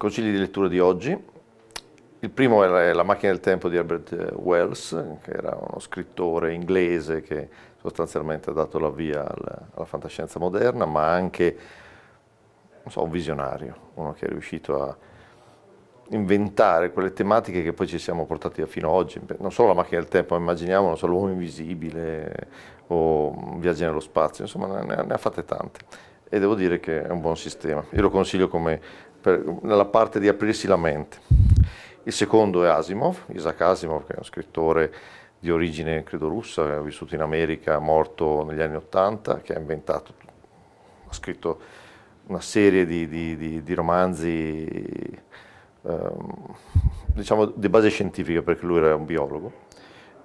Consigli di lettura di oggi. Il primo è La macchina del tempo di Herbert eh, Wells, che era uno scrittore inglese che sostanzialmente ha dato la via alla, alla fantascienza moderna, ma anche so, un visionario, uno che è riuscito a inventare quelle tematiche che poi ci siamo portati fino ad oggi, non solo la macchina del tempo, immaginiamo, non so, l'uomo invisibile o viaggi nello spazio, insomma ne, ne ha fatte tante e devo dire che è un buon sistema. Io lo consiglio come per, nella parte di aprirsi la mente. Il secondo è Asimov, Isaac Asimov, che è uno scrittore di origine, credo, russa, vissuto in America, morto negli anni Ottanta, che ha inventato, ha scritto una serie di, di, di, di romanzi, ehm, diciamo, di base scientifica, perché lui era un biologo,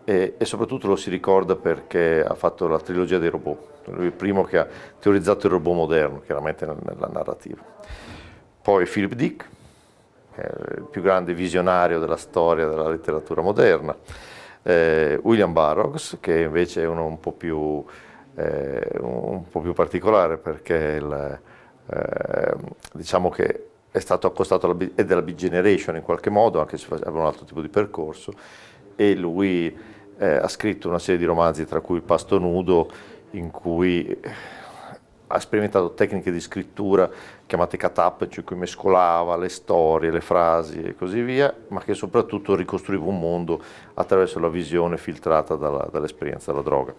e, e, soprattutto lo si ricorda perché ha fatto la trilogia dei robot, lui è il primo che ha teorizzato il robot moderno, chiaramente nella narrativa. Poi Philip Dick, il più grande visionario della storia della letteratura moderna. Eh, William Burroughs, che invece è uno un po' più, eh, un po più particolare perché il, eh, diciamo che è stato accostato alla, è della Big Generation in qualche modo, anche se aveva un altro tipo di percorso, e lui eh, ha scritto una serie di romanzi, tra cui Il pasto nudo, in cui ha sperimentato tecniche di scrittura chiamate cut-up, cioè cui mescolava le storie, le frasi e così via, ma che soprattutto ricostruiva un mondo attraverso la visione filtrata dalla, dall'esperienza della droga.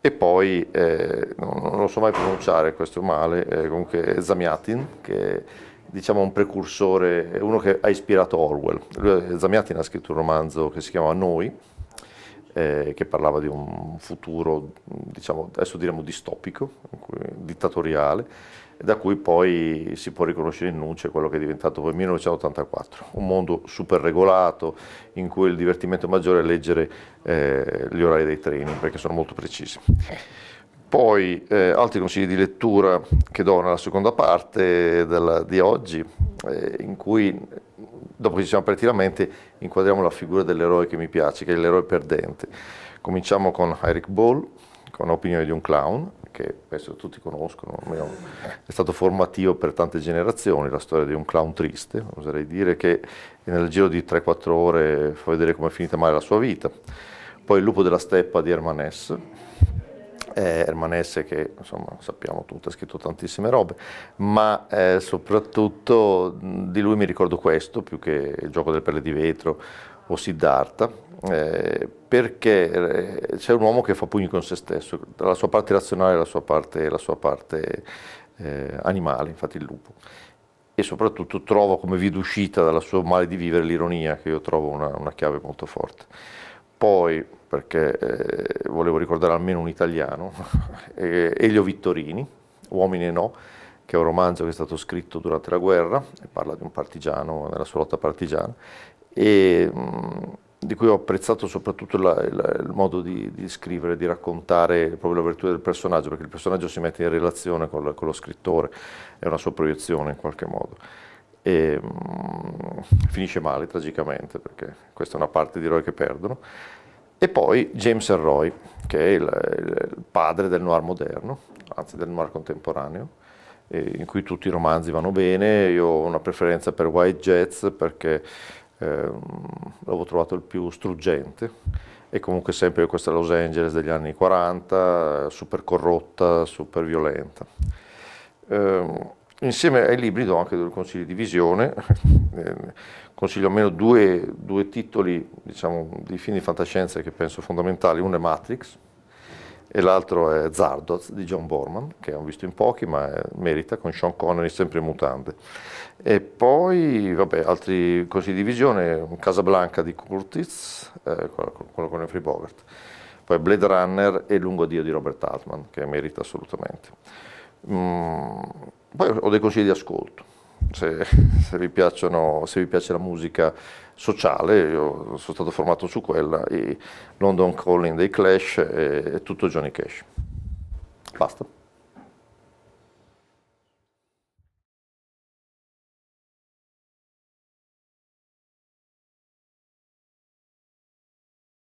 E poi, eh, non, non, lo so mai pronunciare questo male, eh, comunque Zamiatin, che è diciamo, un precursore, uno che ha ispirato Orwell. Lui, Zamiatin ha scritto un romanzo che si chiama Noi, eh, che parlava di un futuro, diciamo, adesso diremmo distopico, dittatoriale, da cui poi si può riconoscere in Nuce quello che è diventato poi 1984, un mondo super regolato in cui il divertimento maggiore è leggere eh, gli orari dei treni perché sono molto precisi. Poi eh, altri consigli di lettura che do nella seconda parte della, di oggi, eh, in cui, dopo che ci siamo aperti la mente, inquadriamo la figura dell'eroe che mi piace, che è l'eroe perdente. Cominciamo con Eric Ball, con l'opinione di un clown, che penso tutti conoscono, è stato formativo per tante generazioni, la storia di un clown triste, oserei dire che nel giro di 3-4 ore fa vedere come è finita male la sua vita. Poi Il lupo della steppa di Herman Hesse, eh, Ermanesse che insomma sappiamo tutti, ha scritto tantissime robe, ma eh, soprattutto di lui mi ricordo questo, più che il gioco delle pelle di vetro o Siddhartha, eh, perché eh, c'è un uomo che fa pugni con se stesso, la sua parte razionale e la sua parte, la sua parte eh, animale, infatti il lupo e soprattutto trova come via d'uscita dal suo male di vivere l'ironia, che io trovo una, una chiave molto forte poi, perché eh, volevo ricordare almeno un italiano, eh, Elio Vittorini, Uomini e no, che è un romanzo che è stato scritto durante la guerra e parla di un partigiano, della sua lotta partigiana, e, mh, di cui ho apprezzato soprattutto la, la, il modo di, di, scrivere, di raccontare proprio la del personaggio, perché il personaggio si mette in relazione con, con lo scrittore, è una sua proiezione in qualche modo e mh, mm, finisce male tragicamente perché questa è una parte di eroi che perdono. E poi James Elroy, che è il, il padre del noir moderno, anzi del noir contemporaneo, eh, in cui tutti i romanzi vanno bene. Io ho una preferenza per White Jets perché eh, l'avevo trovato il più struggente e comunque sempre questa Los Angeles degli anni 40, super corrotta, super violenta. Eh, Insieme ai libri do anche due consigli di visione, eh, consiglio almeno due, due titoli diciamo, di film di fantascienza che penso fondamentali, uno è Matrix e l'altro è Zardoz di John Borman, che ho visto in pochi ma eh, merita, con Sean Connery sempre mutante. E poi, vabbè, altri consigli di visione, Casablanca di Curtis, eh, quello con Jeffrey Bogart, poi Blade Runner e Lungo Dio di Robert Altman, che merita assolutamente. Mm, poi ho dei consigli di ascolto, se, se, vi, se vi piace la musica sociale, io sono stato formato su quella, i London Calling dei Clash e, e tutto Johnny Cash. Basta.